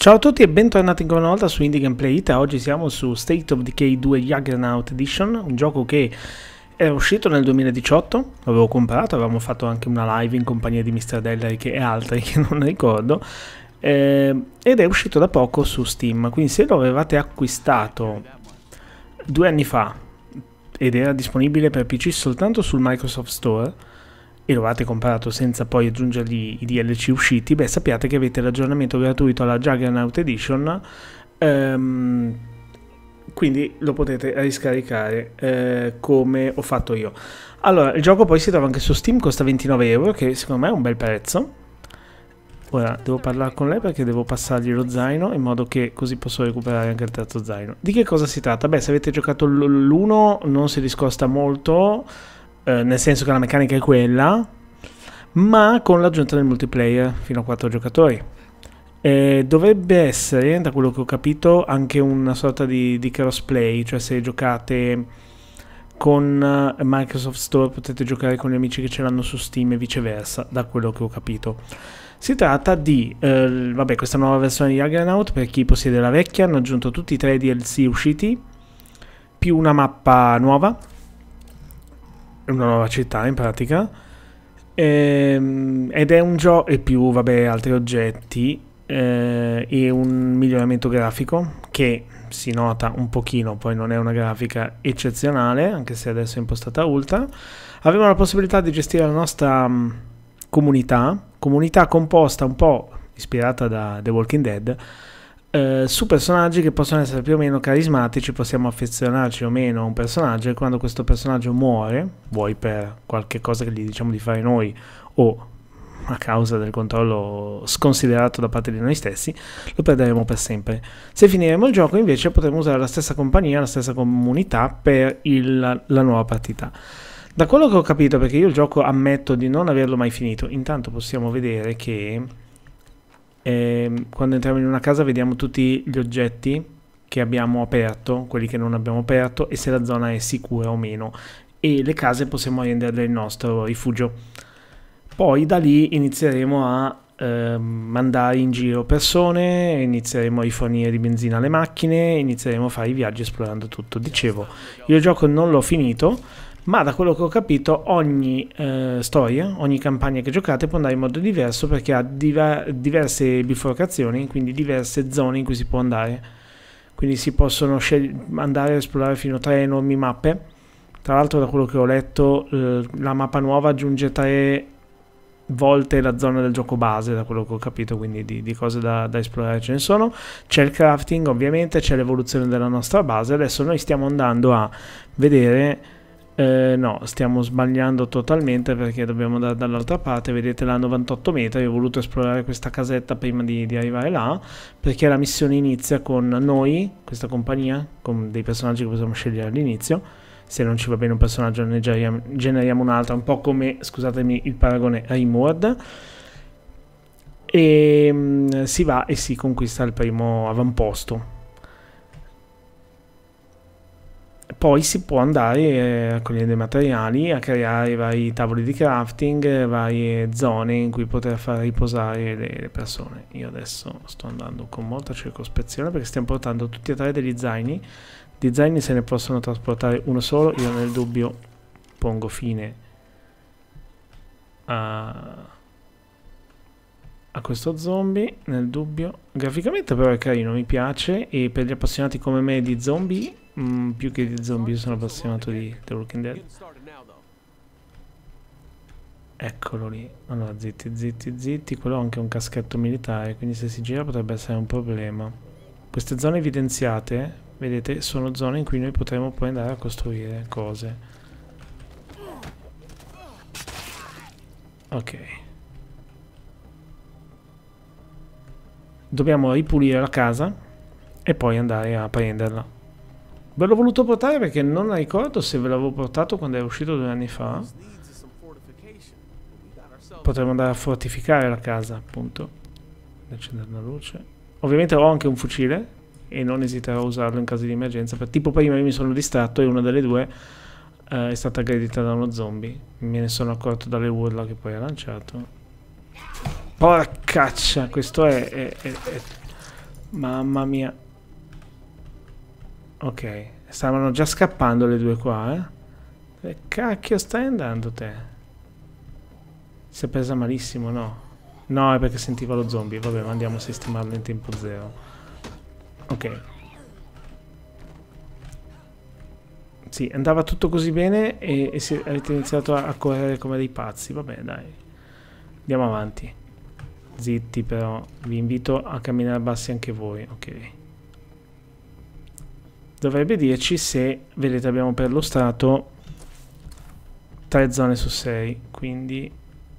Ciao a tutti e bentornati ancora una volta su Indie Gameplay Ita. Oggi siamo su State of Decay 2 Juggernaut Edition, un gioco che era uscito nel 2018, l'avevo comprato, avevamo fatto anche una live in compagnia di Mr. Della e altri che non ricordo, eh, ed è uscito da poco su Steam, quindi se lo avevate acquistato due anni fa ed era disponibile per PC soltanto sul Microsoft Store, e lo avete comprato senza poi aggiungergli i DLC usciti, beh sappiate che avete l'aggiornamento gratuito alla Juggernaut Edition, ehm, quindi lo potete riscaricare eh, come ho fatto io. Allora, il gioco poi si trova anche su Steam, costa 29 euro, che secondo me è un bel prezzo. Ora devo parlare con lei perché devo passargli lo zaino in modo che così posso recuperare anche il terzo zaino. Di che cosa si tratta? Beh, se avete giocato l'1 non si discosta molto, eh, nel senso che la meccanica è quella, ma con l'aggiunta del multiplayer fino a 4 giocatori. E dovrebbe essere, da quello che ho capito, anche una sorta di, di crossplay, cioè se giocate con eh, Microsoft Store potete giocare con gli amici che ce l'hanno su Steam e viceversa, da quello che ho capito. Si tratta di, eh, vabbè, questa nuova versione di Juggernaut, per chi possiede la vecchia, hanno aggiunto tutti i 3 DLC usciti, più una mappa nuova, una nuova città in pratica. Ehm, ed è un gioco e più, vabbè, altri oggetti eh, e un miglioramento grafico che si nota un pochino, poi non è una grafica eccezionale, anche se adesso è impostata ultra. Abbiamo la possibilità di gestire la nostra mh, mm, comunità, comunità composta un po' ispirata da The Walking Dead eh, su personaggi che possono essere più o meno carismatici, possiamo affezionarci o meno a un personaggio e quando questo personaggio muore, vuoi per qualche cosa che gli diciamo di fare noi o a causa del controllo sconsiderato da parte di noi stessi, lo perderemo per sempre. Se finiremo il gioco invece potremo usare la stessa compagnia, la stessa comunità per il, la nuova partita. Da quello che ho capito, perché io il gioco ammetto di non averlo mai finito, intanto possiamo vedere che e ehm, quando entriamo in una casa vediamo tutti gli oggetti che abbiamo aperto, quelli che non abbiamo aperto e se la zona è sicura o meno. E le case possiamo renderle il nostro rifugio. Poi da lì inizieremo a eh, mandare in giro persone, inizieremo a rifornire di benzina alle macchine, inizieremo a fare i viaggi esplorando tutto. Dicevo, io il gioco non l'ho finito ma da quello che ho capito ogni eh, storia, ogni campagna che giocate può andare in modo diverso perché ha diver- diverse biforcazioni, quindi diverse zone in cui si può andare. Quindi si possono sceg- andare a esplorare fino a tre enormi mappe. Tra l'altro da quello che ho letto eh, la mappa nuova aggiunge tre volte la zona del gioco base, da quello che ho capito, quindi di, di cose da, da, esplorare ce ne sono. C'è il crafting, ovviamente, c'è l'evoluzione della nostra base. Adesso noi stiamo andando a vedere eh, no, stiamo sbagliando totalmente perché dobbiamo andare dall'altra parte. Vedete la 98 metri. Ho voluto esplorare questa casetta prima di, di, arrivare là perché la missione inizia con noi, questa compagnia, con dei personaggi che possiamo scegliere all'inizio. Se non ci va bene un personaggio ne generiamo, generiamo un altro, un po' come, scusatemi, il paragone Rimord. E ehm, mh, si va e si conquista il primo avamposto Poi si può andare eh, con dei materiali a creare vari tavoli di crafting, varie zone in cui poter far riposare le, le persone. Io adesso sto andando con molta circospezione perché stiamo portando tutti e tre degli zaini. Di zaini se ne possono trasportare uno solo, io nel dubbio pongo fine a a questo zombie nel dubbio graficamente però è carino mi piace e per gli appassionati come me di zombie Mm, più che di zombie sono appassionato di The Walking Dead. Eccolo lì. Allora, zitti, zitti, zitti. Quello ha anche un caschetto militare, quindi se si gira potrebbe essere un problema. Queste zone evidenziate, vedete, sono zone in cui noi potremo poi andare a costruire cose. Ok. Dobbiamo ripulire la casa e poi andare a prenderla. Ve l'ho voluto portare perché non ricordo se ve l'avevo portato quando era uscito due anni fa. Potremmo andare a fortificare la casa, appunto. Accendere una luce. Ovviamente ho anche un fucile e non esiterò a usarlo in caso di emergenza. Per, tipo prima io mi sono distratto e una delle due eh, è stata aggredita da uno zombie. Me ne sono accorto dalle urla che poi ha lanciato. Porcaccia, questo è, è, è, è... Mamma mia. Ok, stavano già scappando le due qua, eh? Dove cacchio stai andando te? Si è presa malissimo, no? No, è perché sentiva lo zombie. Vabbè, ma andiamo a sistemarlo in tempo zero. Ok. Sì, andava tutto così bene e, e si, avete iniziato a, a correre come dei pazzi. Vabbè, dai. Andiamo avanti. Zitti però. Vi invito a camminare bassi anche voi. Ok dovrebbe dirci se, vedete abbiamo perlustrato 3 zone su 6, quindi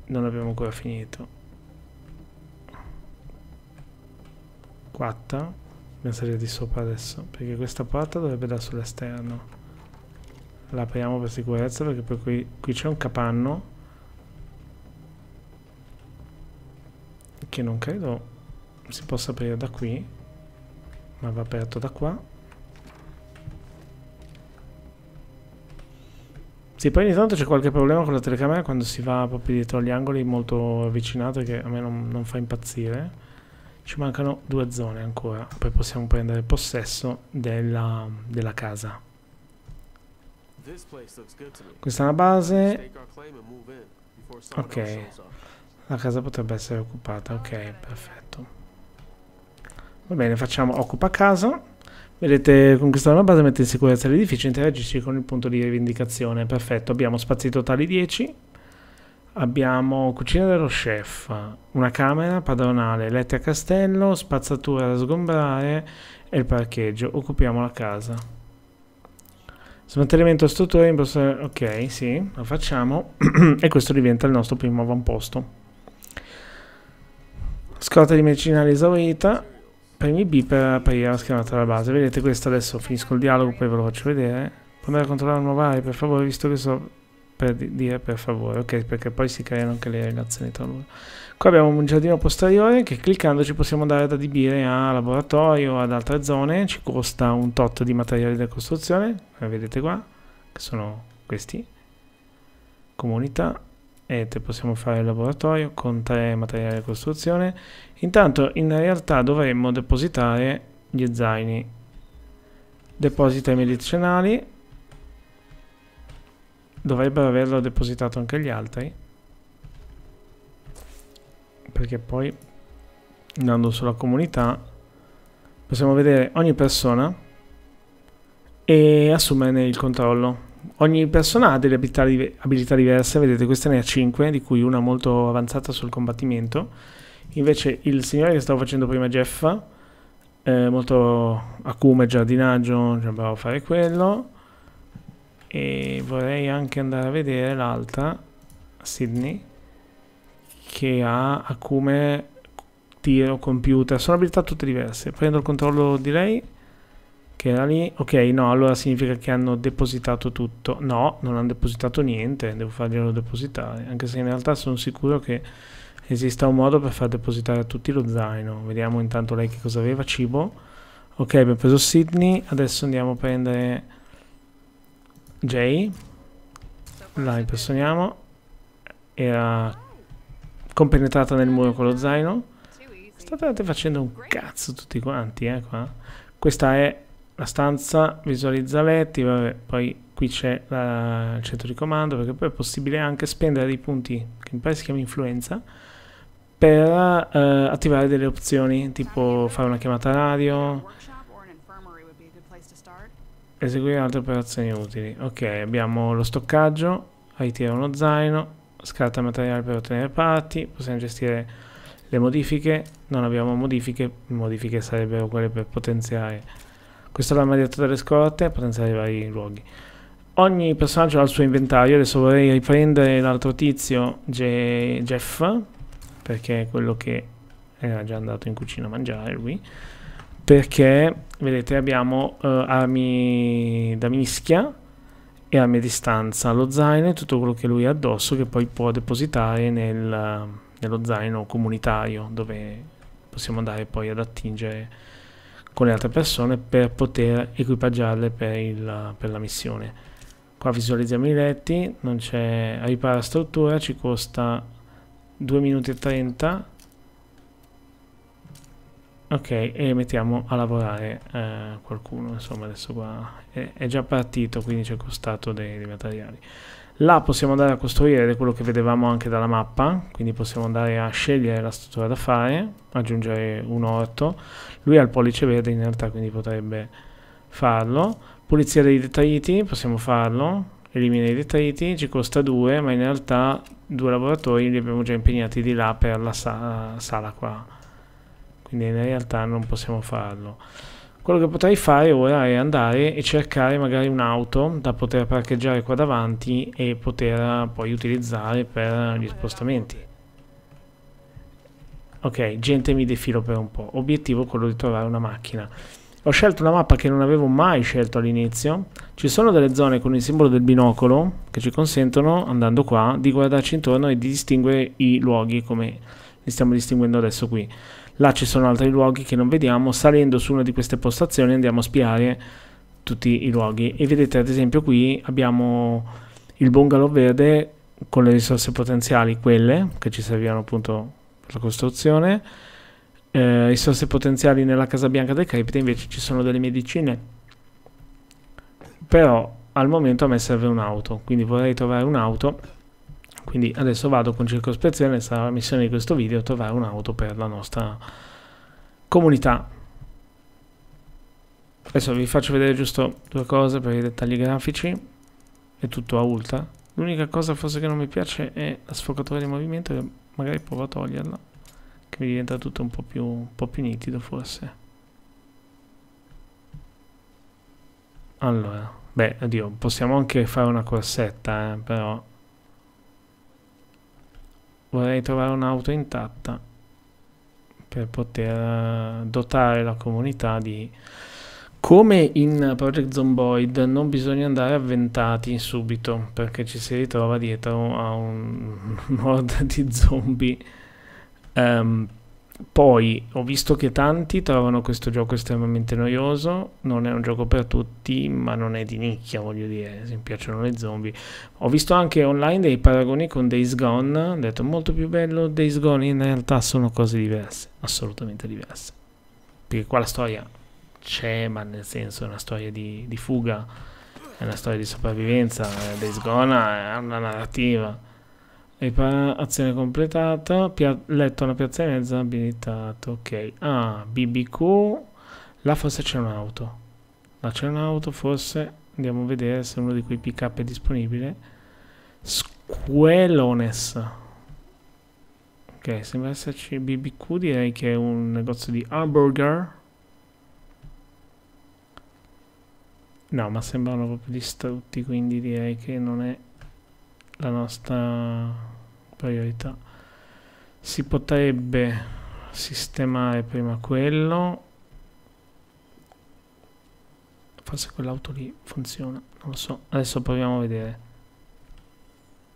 non abbiamo ancora finito. Quarta, dobbiamo salire di sopra adesso, perché questa porta dovrebbe dare sull'esterno. La apriamo per sicurezza perché poi qui, qui c'è un capanno. Che non credo si possa aprire da qui, ma va aperto da qua. Sì, poi ogni tanto c'è qualche problema con la telecamera quando si va proprio dietro agli angoli molto avvicinate che a me non, non fa impazzire. Ci mancano due zone ancora, poi possiamo prendere possesso della, della casa. Questa è una base. Ok. La casa potrebbe essere occupata, ok, perfetto. Va bene, facciamo occupa casa. Vedete, conquistare una base mette in sicurezza l'edificio, interagisci con il punto di rivendicazione. Perfetto, abbiamo spazi totali 10. Abbiamo cucina dello chef, una camera padronale, letti a castello, spazzatura da sgombrare e il parcheggio. Occupiamo la casa. Smantellamento strutture, impostare... Ok, sì, lo facciamo. e questo diventa il nostro primo avamposto. Scorta di medicinali esaurita premi B per aprire la schermata della base. Vedete questo adesso finisco il dialogo, poi ve lo faccio vedere. Puoi andare a controllare un nuovo area, per favore, visto che so per dire per favore, ok? Perché poi si creano anche le relazioni tra loro. Qua abbiamo un giardino posteriore che cliccandoci possiamo andare ad adibire a laboratorio, ad altre zone. Ci costa un tot di materiali da costruzione, come vedete qua, che sono questi. Comunità, e possiamo fare il laboratorio con tre materiali di costruzione. Intanto in realtà dovremmo depositare gli zaini. Deposita i medicinali. Dovrebbero averlo depositato anche gli altri. Perché poi andando sulla comunità possiamo vedere ogni persona e assumerne il controllo. Ogni persona ha delle abilità, abilità diverse, vedete questa ne ha 5, di cui una molto avanzata sul combattimento. Invece il signore che stavo facendo prima, Jeff, è molto acume, giardinaggio, già cioè, bravo a fare quello. E vorrei anche andare a vedere l'altra, Sydney, che ha acume, tiro, computer. Sono abilità tutte diverse. Prendo il controllo di lei che era lì. Ok, no, allora significa che hanno depositato tutto. No, non hanno depositato niente, devo farglielo depositare, anche se in realtà sono sicuro che esista un modo per far depositare a tutti lo zaino. Vediamo intanto lei che cosa aveva, cibo. Ok, abbiamo preso Sydney, adesso andiamo a prendere Jay. La impersoniamo. Era compenetrata nel muro con lo zaino. State facendo un cazzo tutti quanti, eh, qua. Questa è la stanza, visualizza letti, vabbè, poi qui c'è il centro di comando, perché poi è possibile anche spendere dei punti, che mi pare si chiama influenza, per eh, attivare delle opzioni, tipo fare una chiamata radio, eseguire altre operazioni utili. Ok, abbiamo lo stoccaggio, ritira uno zaino, scarta materiale per ottenere parti, possiamo gestire le modifiche, non abbiamo modifiche, modifiche sarebbero quelle per potenziare questa è mai detto delle scorte, potenza dei vari luoghi. Ogni personaggio ha il suo inventario, adesso vorrei riprendere l'altro tizio, J Jeff, perché è quello che era già andato in cucina a mangiare lui, perché, vedete, abbiamo uh, armi da mischia, e armi a distanza lo zaino e tutto quello che lui ha addosso che poi può depositare nel, nello zaino comunitario dove possiamo andare poi ad attingere con le altre persone per poter equipaggiarle per, il, per la missione. Qua visualizziamo i letti, non c'è ripara struttura, ci costa 2 minuti e 30. Ok, e mettiamo a lavorare eh, qualcuno, insomma adesso qua è, è già partito, quindi ci è costato dei, dei materiali. Là possiamo andare a costruire, ed è quello che vedevamo anche dalla mappa, quindi possiamo andare a scegliere la struttura da fare, aggiungere un orto. Lui ha il pollice verde in realtà, quindi potrebbe farlo. Pulizia dei detriti, possiamo farlo. Elimina i detriti, ci costa due, ma in realtà due lavoratori li abbiamo già impegnati di là per la sala, sala qua. Quindi in realtà non possiamo farlo. Quello che potrei fare ora è andare e cercare magari un'auto da poter parcheggiare qua davanti e poter eh, poi utilizzare per gli spostamenti. Ok, gente mi defilo per un po'. Obiettivo quello di trovare una macchina. Ho scelto una mappa che non avevo mai scelto all'inizio. Ci sono delle zone con il simbolo del binocolo che ci consentono, andando qua, di guardarci intorno e di distinguere i luoghi come li stiamo distinguendo adesso qui là ci sono altri luoghi che non vediamo, salendo su una di queste postazioni andiamo a spiare tutti i luoghi e vedete ad esempio qui abbiamo il bungalow verde con le risorse potenziali, quelle che ci servivano appunto per la costruzione, eh, risorse potenziali nella Casa Bianca del Cripte invece ci sono delle medicine, però al momento a me serve un'auto, quindi vorrei trovare un'auto quindi adesso vado con circospezione, sarà la missione di questo video, trovare un'auto per la nostra comunità. Adesso vi faccio vedere giusto due cose per i dettagli grafici, è tutto a ultra. L'unica cosa forse che non mi piace è la sfocatura di movimento, che magari provo a toglierla, che mi diventa tutto un po' più, un po più nitido forse. Allora, beh, oddio, possiamo anche fare una corsetta, eh, però vorrei trovare un'auto intatta per poter eh, dotare la comunità di come in Project Zomboid non bisogna andare avventati subito perché ci si ritrova dietro a un, horde di zombie um, poi ho visto che tanti trovano questo gioco estremamente noioso, non è un gioco per tutti, ma non è di nicchia, voglio dire, se mi piacciono le zombie. Ho visto anche online dei paragoni con Days Gone, ho detto molto più bello Days Gone, in realtà sono cose diverse, assolutamente diverse. Perché qua la storia c'è, ma nel senso è una storia di, di fuga, è una storia di sopravvivenza, Days Gone è una narrativa Riparazione completata, letto una piazza e mezza abilitato, ok. Ah, BBQ, là forse c'è un'auto. Là c'è un'auto, forse andiamo a vedere se uno di quei pick up è disponibile. Squelones. Ok, sembra esserci BBQ, direi che è un negozio di hamburger. No, ma sembrano proprio distrutti, quindi direi che non è la nostra priorità si potrebbe sistemare prima quello forse quell'auto lì funziona non lo so adesso proviamo a vedere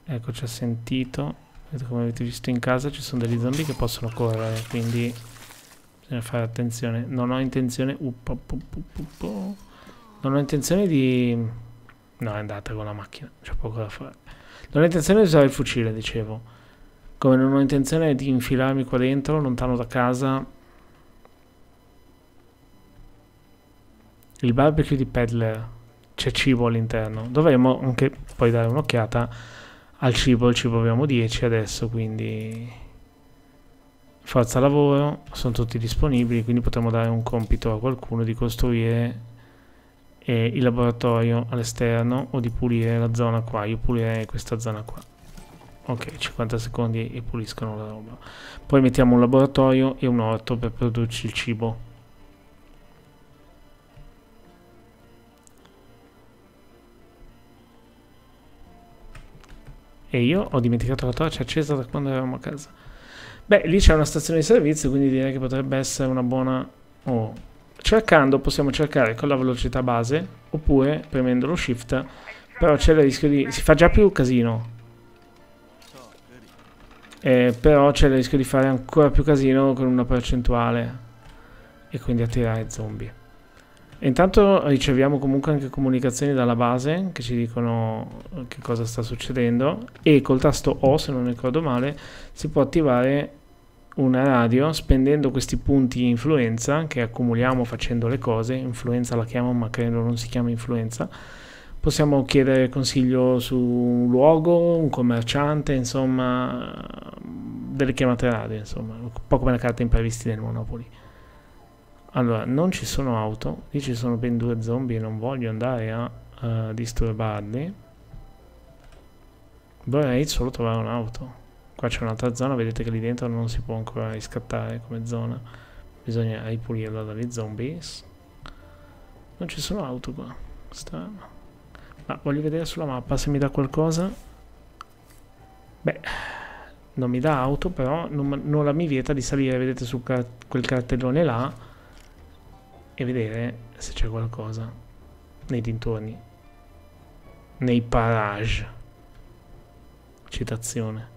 ecco ci ha sentito come avete visto in casa ci sono degli zombie che possono correre quindi bisogna fare attenzione non ho intenzione up, up, up, non ho intenzione di no andate con la macchina c'è poco da fare non ho intenzione di usare il fucile, dicevo. Come non ho intenzione di infilarmi qua dentro, lontano da casa. Il barbecue di Peddler. C'è cibo all'interno. Dovremmo anche poi dare un'occhiata al cibo. Il cibo abbiamo 10 adesso, quindi... Forza lavoro, sono tutti disponibili, quindi potremmo dare un compito a qualcuno di costruire eh, il laboratorio all'esterno o di pulire la zona qua. Io pulirei questa zona qua. Ok, 50 secondi e puliscono la roba. Poi mettiamo un laboratorio e un orto per produrci il cibo. E io ho dimenticato la torcia accesa da quando eravamo a casa. Beh, lì c'è una stazione di servizio, quindi direi che potrebbe essere una buona... Oh, Cercando possiamo cercare con la velocità base oppure premendo lo shift, però c'è il rischio di... si fa già più casino. Eh, però c'è il rischio di fare ancora più casino con una percentuale e quindi attirare zombie. intanto riceviamo comunque anche comunicazioni dalla base che ci dicono che cosa sta succedendo e col tasto O, se non ricordo male, si può attivare una radio spendendo questi punti influenza che accumuliamo facendo le cose, influenza la chiamo ma credo non si chiama influenza, possiamo chiedere consiglio su un luogo, un commerciante, insomma delle chiamate radio, insomma, un po' come la carta imprevisti del Monopoli. Allora, non ci sono auto, lì ci sono ben due zombie non voglio andare a uh, disturbarli. Vorrei solo trovare un'auto. Qua c'è un'altra zona, vedete che lì dentro non si può ancora riscattare come zona. Bisogna ripulirla dagli zombies. Non ci sono auto qua. Strano. Ma voglio vedere sulla mappa se mi dà qualcosa. Beh, non mi dà auto, però non, non la mi vieta di salire, vedete, su car quel cartellone là e vedere se c'è qualcosa nei dintorni. Nei parage. Citazione.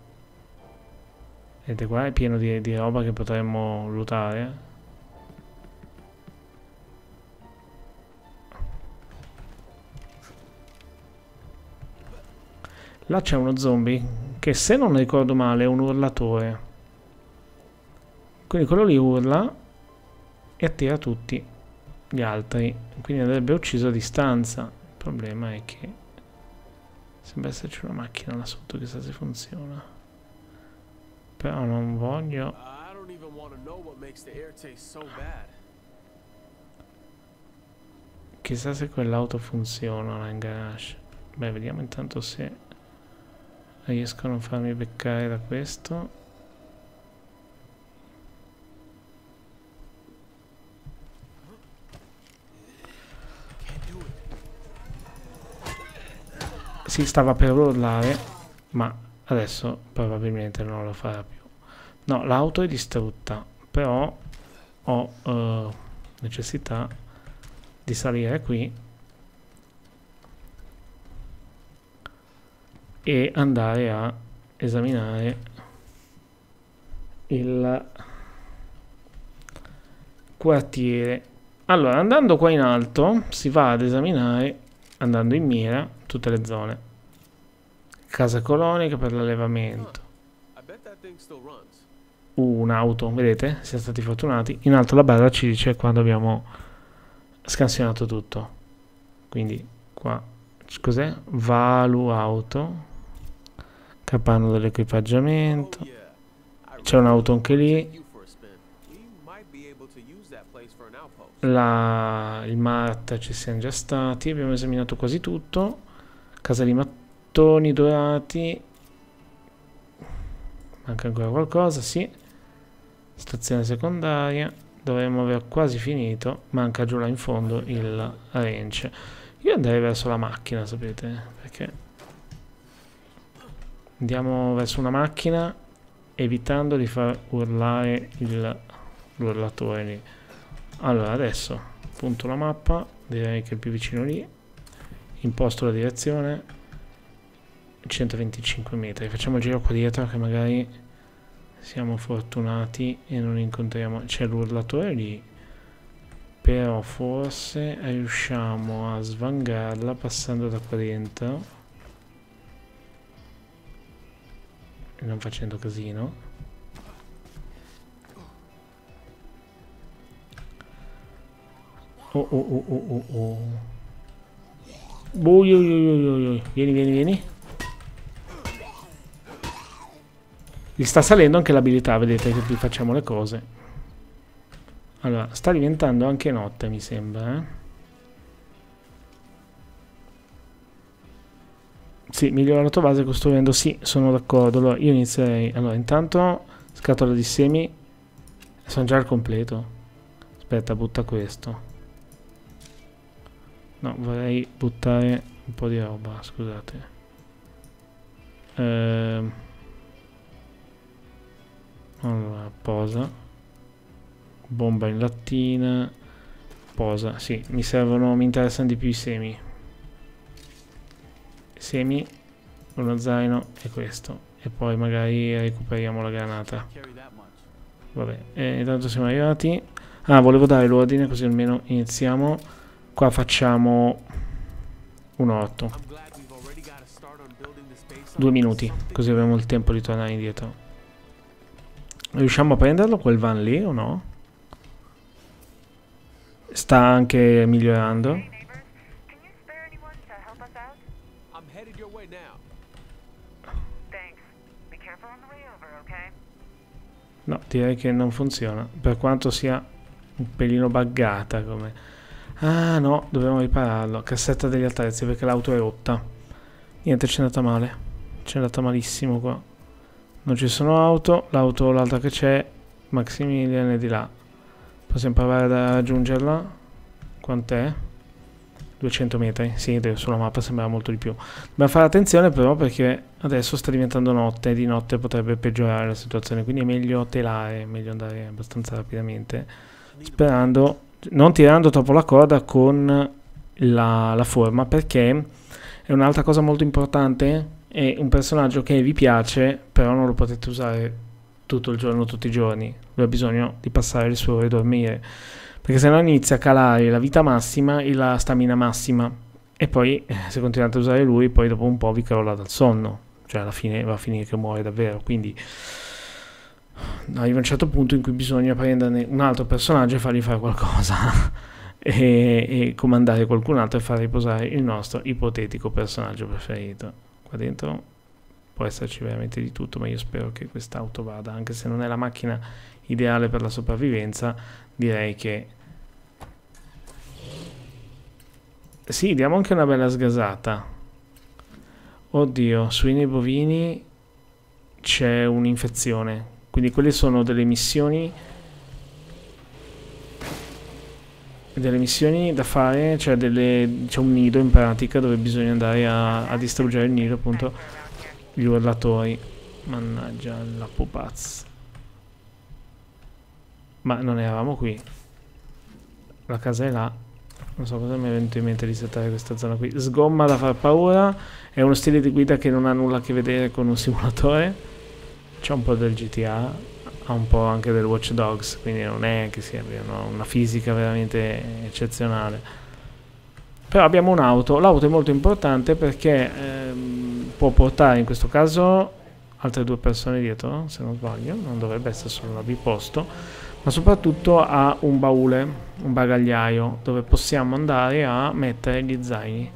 Vedete qua è pieno di, di roba che potremmo lootare. Là c'è uno zombie che se non ricordo male è un urlatore. Quindi quello lì urla e attira tutti gli altri. Quindi andrebbe ucciso a distanza. Il problema è che sembra esserci una macchina là sotto chissà se funziona. Però non voglio... Chissà se quell'auto funziona là in garage. Beh, vediamo intanto se riescono a farmi beccare da questo. Si stava per urlare, ma adesso probabilmente non lo farà più no l'auto è distrutta però ho eh, necessità di salire qui e andare a esaminare il quartiere allora andando qua in alto si va ad esaminare andando in mira tutte le zone Casa colonica per l'allevamento. un'auto, vedete? Siamo stati fortunati. In alto la barra ci dice quando abbiamo scansionato tutto. Quindi qua, cos'è? Valu auto. Capanno dell'equipaggiamento. Oh, C'è un'auto anche lì. La, il Marta ci siamo già stati. Abbiamo esaminato quasi tutto. Casa di Matteo gettoni dorati manca ancora qualcosa sì stazione secondaria dovremmo aver quasi finito manca giù là in fondo il range io andrei verso la macchina sapete perché andiamo verso una macchina evitando di far urlare l'urlatore lì allora adesso punto la mappa direi che è più vicino lì imposto la direzione 125 metri. Facciamo il giro qua dietro che magari siamo fortunati e non incontriamo... C'è l'urlatore lì. Però forse riusciamo a svangarla passando da qua dentro. non facendo casino. Oh oh oh oh oh oh. Oh, oh, oh, oh, oh. Vieni, vieni, vieni. Gli sta salendo anche l'abilità, vedete che qui facciamo le cose. Allora, sta diventando anche notte, mi sembra, eh? Sì, migliora la tua base costruendo, sì, sono d'accordo. Allora, io inizierei... Allora, intanto, scatola di semi. Sono già al completo. Aspetta, butta questo. No, vorrei buttare un po' di roba, scusate. Ehm... Allora, posa. Bomba in lattina. Posa. Sì, mi servono, mi interessano di più i semi. Semi, uno zaino e questo. E poi magari recuperiamo la granata. Vabbè, e eh, intanto siamo arrivati. Ah, volevo dare l'ordine così almeno iniziamo. Qua facciamo un 8. Due minuti, così abbiamo il tempo di tornare indietro. Riusciamo a prenderlo quel van lì o no? Sta anche migliorando. No, direi che non funziona. Per quanto sia un pelino buggata come... Ah no, dobbiamo ripararlo. Cassetta degli attrezzi perché l'auto è rotta. Niente, ci è andata male. Ci è andata malissimo qua. Non ci sono auto, l'auto l'altra che c'è, Maximilian è di là. Possiamo provare ad raggiungerla? Quant'è? 200 metri, sì, sulla mappa sembrava molto di più. Dobbiamo fare attenzione però perché adesso sta diventando notte e di notte potrebbe peggiorare la situazione, quindi è meglio telare, è meglio andare abbastanza rapidamente, sperando, non tirando troppo la corda con la, la forma, perché è un'altra cosa molto importante è un personaggio che vi piace, però non lo potete usare tutto il giorno, tutti i giorni. Lui ha bisogno di passare le sue ore a dormire, perché se no inizia a calare la vita massima e la stamina massima. E poi, eh, se continuate a usare lui, poi dopo un po' vi crolla dal sonno. Cioè, alla fine va a finire che muore davvero. Quindi arriva un certo punto in cui bisogna prenderne un altro personaggio e fargli fare qualcosa e, e, comandare qualcun altro e far riposare il nostro ipotetico personaggio preferito qua dentro può esserci veramente di tutto, ma io spero che quest'auto vada, anche se non è la macchina ideale per la sopravvivenza, direi che... Sì, diamo anche una bella sgasata. Oddio, sui nei bovini c'è un'infezione, quindi quelle sono delle missioni delle missioni da fare, cioè delle, c'è un nido in pratica dove bisogna andare a, a distruggere il nido, appunto, gli urlatori. Mannaggia la pupazza. Ma non eravamo qui. La casa è là. Non so cosa mi è venuto in mente di settare questa zona qui. Sgomma da far paura. È uno stile di guida che non ha nulla a che vedere con un simulatore. C'è un po' del GTA ha un po' anche del Watch Dogs, quindi non è che sia una fisica veramente eccezionale. Però abbiamo un'auto, l'auto è molto importante perché ehm, può portare in questo caso altre due persone dietro, se non sbaglio, non dovrebbe essere solo una biposto, ma soprattutto ha un baule, un bagagliaio dove possiamo andare a mettere gli zaini.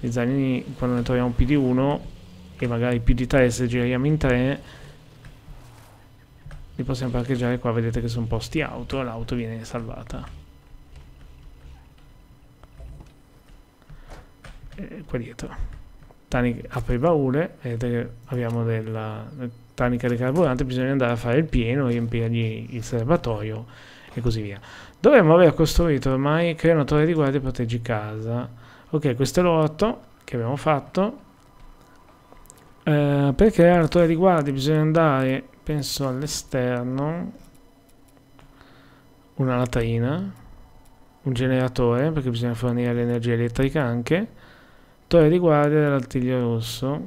Gli zaini quando ne troviamo più di uno e magari più di tre se giriamo in tre li possiamo parcheggiare qua vedete che sono posti auto l'auto viene salvata e qua dietro Tani apre il baule vedete che abbiamo della tanica di carburante bisogna andare a fare il pieno riempirgli il serbatoio e così via dovremmo aver costruito ormai crea una torre di guardia e proteggi casa ok questo è l'orto che abbiamo fatto eh, per creare una torre di guardia bisogna andare penso all'esterno una latrina un generatore perché bisogna fornire l'energia elettrica anche torre di guardia dell'artiglio rosso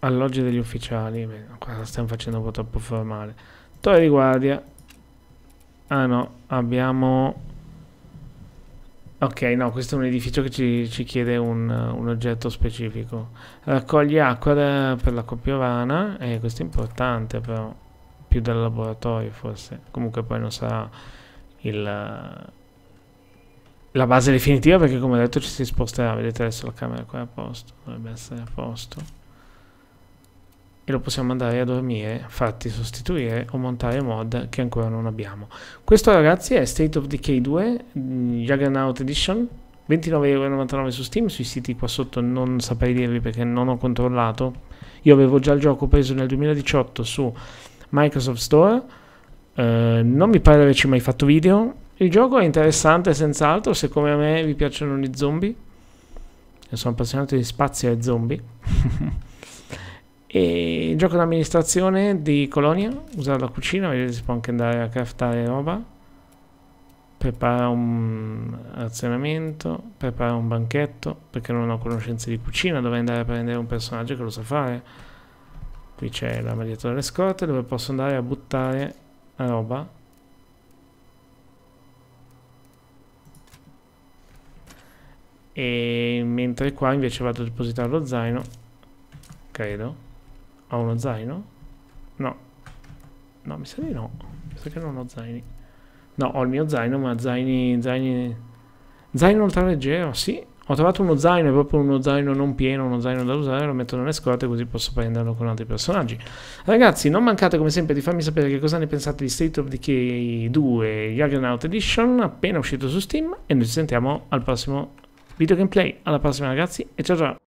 alloggi degli ufficiali Beh, qua stiamo facendo un po' troppo formale torre di guardia ah no abbiamo Ok, no, questo è un edificio che ci, ci chiede un, un, oggetto specifico. Raccogli acqua da, per la copiovana, e eh, questo è importante però, più del laboratorio forse. Comunque poi non sarà il, la base definitiva perché come ho detto ci si sposterà, vedete adesso la camera è qua a posto, dovrebbe essere a posto e lo possiamo andare a dormire, fatti sostituire o montare mod che ancora non abbiamo. Questo ragazzi è State of Decay 2 mm, Juggernaut Edition 29,99€ su Steam, sui siti qua sotto non saprei dirvi perché non ho controllato. Io avevo già il gioco preso nel 2018 su Microsoft Store, eh, non mi pare di averci mai fatto video. Il gioco è interessante senz'altro, se come a me vi piacciono gli zombie, Io sono appassionato di spazio e zombie. E gioco d'amministrazione di colonia, usare la cucina, vedete si può anche andare a craftare roba. Prepara un azionamento, prepara un banchetto, perché non ho conoscenze di cucina, dovrei andare a prendere un personaggio che lo sa fare. Qui c'è la maglietta delle scorte dove posso andare a buttare la roba. E mentre qua invece vado a depositare lo zaino credo ho uno zaino? No. No, mi sa di no. Mi sa che non ho zaini. No, ho il mio zaino, ma zaini... zaini... Zaino ultraleggero, sì. Ho trovato uno zaino, è proprio uno zaino non pieno, uno zaino da usare, lo metto nelle scorte così posso prenderlo con altri personaggi. Ragazzi, non mancate come sempre di farmi sapere che cosa ne pensate di State of Decay 2 Juggernaut Edition, appena uscito su Steam, e noi ci sentiamo al prossimo video gameplay. Alla prossima ragazzi e ciao ciao!